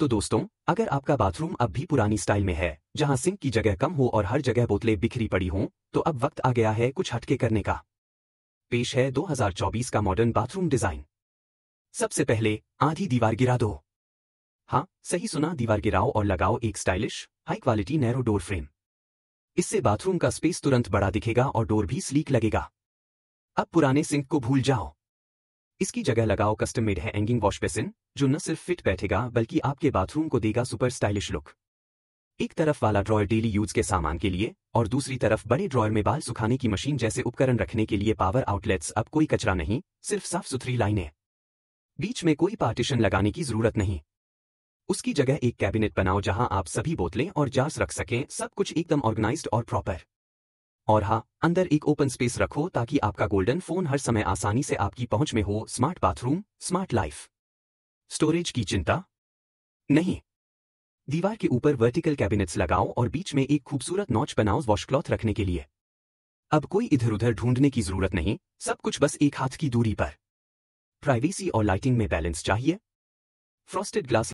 तो दोस्तों अगर आपका बाथरूम अब भी पुरानी स्टाइल में है जहां सिंक की जगह कम हो और हर जगह बोतलें बिखरी पड़ी हों तो अब वक्त आ गया है कुछ हटके करने का पेश है 2024 का मॉडर्न बाथरूम डिजाइन सबसे पहले आधी दीवार गिरा दो हाँ सही सुना दीवार गिराओ और लगाओ एक stylish high quality narrow door frame इससे बाथरूम का स्पेस तुरंत बड़ा दिखेगा और डोर भी स्लीक लगेगा अब पुराने सिंक को भूल जाओ इसकी जगह लगाओ कस्टम मेड है एंगिंग वॉश बेसिन जो न सिर्फ फिट बैठेगा बल्कि आपके बाथरूम को देगा सुपर स्टाइलिश लुक एक तरफ वाला ड्रॉयर डेली यूज के सामान के लिए और दूसरी तरफ बड़े ड्रॉयर में बाल सुखाने की मशीन जैसे उपकरण रखने के लिए पावर आउटलेट्स अब कोई कचरा नहीं सिर्फ साफ सुथरी लाइनें बीच में कोई पार्टीशन लगाने की जरूरत नहीं उसकी जगह एक कैबिनेट बनाओ जहां आप सभी बोतलें और जार्स रख सकें सब कुछ एकदम ऑर्गेनाइज्ड और प्रॉपर और हाँ अंदर एक ओपन स्पेस रखो ताकि आपका गोल्डन फोन हर समय आसानी से आपकी पहुंच में हो smart bathroom smart life storage की चिंता नहीं दीवार के ऊपर वर्टिकल कैबिनेट्स लगाओ और बीच में एक खूबसूरत नॉच बनाओ वॉशक्लॉथ रखने के लिए अब कोई इधर उधर ढूंढने की जरूरत नहीं सब कुछ बस एक हाथ की दूरी पर प्राइवेसी और लाइटिंग में बैलेंस चाहिए फ्रॉस्टेड ग्लास